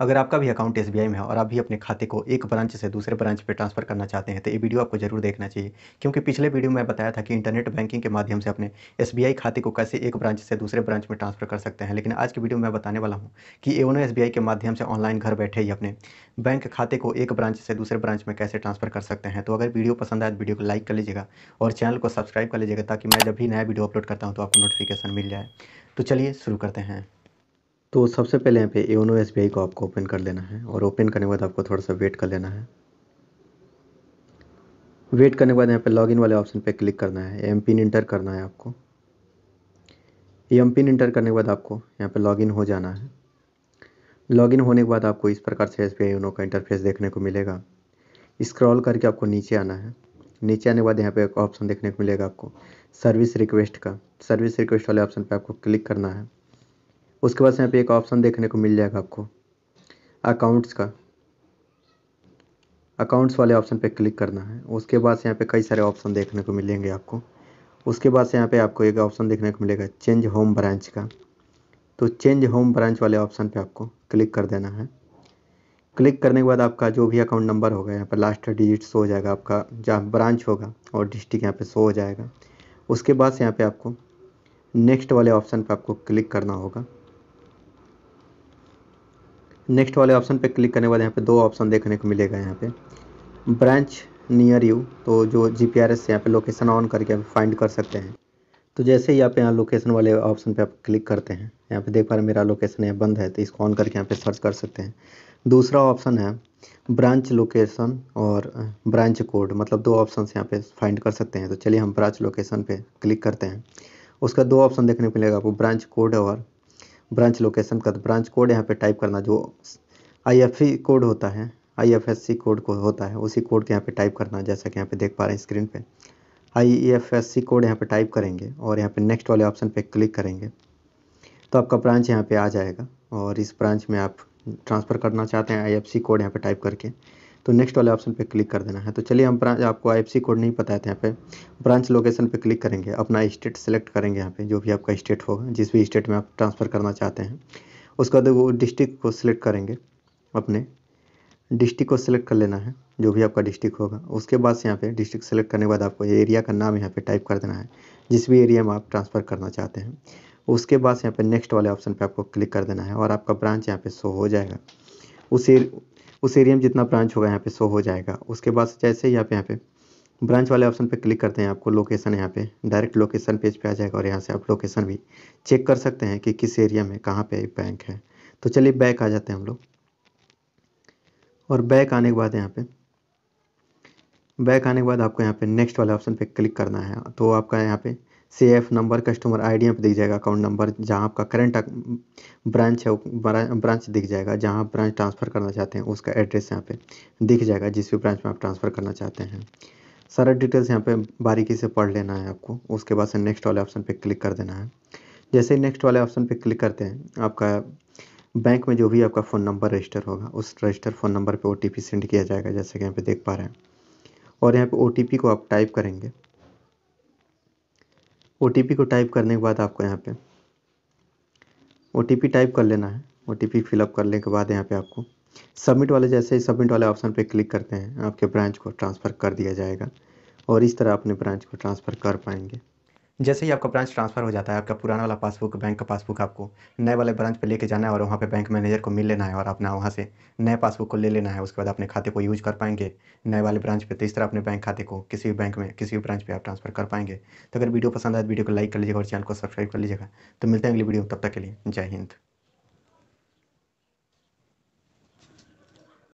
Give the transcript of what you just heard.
अगर आपका भी अकाउंट एस में है और आप भी अपने खाते को एक ब्रांच से दूसरे ब्रांच पर ट्रांसफर करना चाहते हैं तो ये वीडियो आपको जरूर देखना चाहिए क्योंकि पिछले वीडियो में बताया था कि इंटरनेट बैंकिंग के माध्यम से अपने एस खाते को कैसे एक ब्रांच से दूसरे ब्रांच में ट्रांसफर कर सकते हैं लेकिन आज की वीडियो में बताने वाला हूँ कि एवनो एस के माध्यम से ऑनलाइन घर बैठे ही अपने बैंक खाते को एक ब्रांच से दूसरे ब्रांच में कैसे ट्रांसफर कर सकते हैं तो अगर वीडियो पसंद आए तो वीडियो को लाइक कर लीजिएगा और चैनल को सब्सक्राइब कर लीजिएगा ताकि मैं जब भी नया वीडियो अपलोड करता हूँ तो आपको नोटिफिकेशन मिल जाए तो चलिए शुरू करते हैं तो सबसे पहले यहाँ पे योनो एस को आपको ओपन कर लेना है और ओपन करने के बाद आपको थोड़ा सा वेट कर लेना है वेट करने के बाद यहाँ पे लॉगिन वाले ऑप्शन पे क्लिक करना है एम पिन इंटर करना है आपको एम पिन इंटर करने के बाद आपको यहाँ पे लॉगिन हो जाना है लॉगिन होने के बाद आपको इस प्रकार से एस बी योनो का इंटरफेस देखने को मिलेगा स्क्रॉल करके आपको नीचे आना है नीचे आने के बाद यहाँ पे एक ऑप्शन देखने को मिलेगा आपको सर्विस रिक्वेस्ट का सर्विस रिक्वेस्ट वाले ऑप्शन पे आपको क्लिक करना है उसके बाद यहाँ पे एक ऑप्शन देखने को मिल जाएगा आपको अकाउंट्स का अकाउंट्स वाले ऑप्शन पे क्लिक करना है उसके बाद यहाँ पे कई सारे ऑप्शन देखने को मिलेंगे आपको उसके बाद यहाँ पे आपको एक ऑप्शन देखने को मिलेगा चेंज होम ब्रांच का तो चेंज होम ब्रांच वाले ऑप्शन पे आपको क्लिक कर देना है क्लिक करने के बाद आपका जो भी अकाउंट नंबर होगा यहाँ पर लास्ट डिजिट शो हो जाएगा आपका जहाँ ब्रांच होगा और डिस्ट्रिक्ट यहाँ पर शो हो जाएगा उसके बाद से यहाँ पर आपको नेक्स्ट वाले ऑप्शन पर आपको क्लिक करना होगा नेक्स्ट वाले ऑप्शन पे क्लिक करने के बाद यहाँ पे दो ऑप्शन देखने को मिलेगा यहाँ पे ब्रांच नियर यू तो जो जी पी आर एस से यहाँ पर लोकेशन ऑन करके आप फाइंड कर सकते हैं तो जैसे ही आप यहाँ लोकेशन वाले ऑप्शन पे आप क्लिक करते हैं यहाँ पे देख पा रहे मेरा लोकेशन यहाँ बंद है तो इसको ऑन करके यहाँ पे सर्च कर सकते हैं दूसरा ऑप्शन है ब्रांच लोकेशन और ब्रांच कोड मतलब दो ऑप्शन यहाँ पे फाइंड कर सकते हैं तो चलिए हम ब्रांच लोकेशन पे क्लिक करते हैं उसका दो ऑप्शन देखने को मिलेगा आपको ब्रांच कोड और ब्रांच लोकेशन का ब्रांच कोड यहाँ पे टाइप करना जो आई कोड e होता है आई कोड को होता है उसी कोड के यहाँ पे टाइप करना जैसा कि यहाँ पे देख पा रहे हैं स्क्रीन पे आई कोड यहाँ पे टाइप करेंगे और यहाँ पे नेक्स्ट वाले ऑप्शन पे क्लिक करेंगे तो आपका ब्रांच यहाँ पे आ जाएगा और इस ब्रांच में आप ट्रांसफ़र करना चाहते हैं आई कोड यहाँ पर टाइप करके तो नेक्स्ट वाले ऑप्शन पे क्लिक कर देना है तो चलिए हम ब्रांच आपको आईएफसी कोड नहीं पता है यहाँ पे ब्रांच लोकेशन पे क्लिक करेंगे अपना स्टेट सेलेक्ट करेंगे यहाँ पे जो भी आपका स्टेट होगा जिस भी स्टेट में आप ट्रांसफ़र करना चाहते हैं उसके बाद वो डिस्ट्रिक्ट को सिलेक्ट करेंगे अपने डिस्ट्रिक्ट को सिलेक्ट कर लेना है जो भी आपका डिस्ट्रिक्ट होगा उसके बाद से यहाँ पे डिस्ट्रिक्ट सेलेक्ट करने के बाद आपको एरिया का नाम यहाँ पे टाइप कर देना है जिस भी एरिया में आप ट्रांसफ़र करना चाहते हैं उसके बाद से यहाँ पे नेक्स्ट वाले ऑप्शन पे आपको क्लिक कर देना है और आपका ब्रांच यहाँ पे शो हो जाएगा उसी उस एरिया में जितना ब्रांच होगा यहाँ पे शो हो जाएगा उसके बाद जैसे यहाँ पे यहाँ पे ब्रांच वाले ऑप्शन पे क्लिक करते हैं आपको लोकेशन यहाँ पे डायरेक्ट लोकेशन पेज पे आ जाएगा और यहाँ से आप लोकेशन भी चेक कर सकते हैं कि किस एरिया में कहाँ पे बैंक है तो चलिए बैक आ जाते हैं हम लोग और बैक आने के बाद यहाँ पे बैक आने के बाद आपको यहाँ पे नेक्स्ट वाले ऑप्शन पे क्लिक करना है तो आपका यहाँ पे C F number customer I D यहाँ पर दिख जाएगा अकाउंट नंबर जहाँ आपका करंट ब्रांच है ब्रांच दिख जाएगा जहाँ आप ब्रांच ट्रांसफ़र करना चाहते हैं उसका एड्रेस यहाँ पे दिख जाएगा जिस भी ब्रांच में आप ट्रांसफ़र करना चाहते हैं सारा डिटेल्स यहाँ पे बारीकी से पढ़ लेना है आपको उसके बाद से नेक्स्ट वाले ऑप्शन पर क्लिक कर देना है जैसे ही नेक्स्ट वाले ऑप्शन पर क्लिक करते हैं आपका बैंक में जो भी आपका फ़ोन नंबर रजिस्टर होगा उस रजिस्टर फ़ोन नंबर पर ओ सेंड किया जाएगा जैसे कि यहाँ पर देख पा रहे हैं और यहाँ पर ओ को आप टाइप करेंगे ओ को टाइप करने के बाद आपको यहाँ पे ओ टाइप कर लेना है ओ टी फिलअप करने के बाद यहाँ पे आपको सबमिट वाले जैसे ही सबमिट वाले ऑप्शन पे क्लिक करते हैं आपके ब्रांच को ट्रांसफ़र कर दिया जाएगा और इस तरह अपने ब्रांच को ट्रांसफ़र कर पाएंगे जैसे ही आपका ब्रांच ट्रांसफ़र हो जाता है आपका पुराना वाला पासबुक बैंक का पासबुक आपको नए वाले ब्रांच पर लेके जाना है और वहाँ पे बैंक मैनेजर को मिल लेना है और अपना वहाँ से नए पासबुक को ले लेना है उसके बाद अपने खाते को यूज कर पाएंगे नए वाले ब्रांच पे तो इस तरह अपने बैंक खाते को किसी भी बैंक में किसी भी ब्रांच पर आप ट्रांसफर कर पाएंगे तो अगर वीडियो पसंद आए तो वीडियो को लाइक कर लीजिएगा और चैनल को सब्सक्राइब कर लीजिएगा तो मिलते हैं अगली वीडियो तब तक के लिए जय हिंद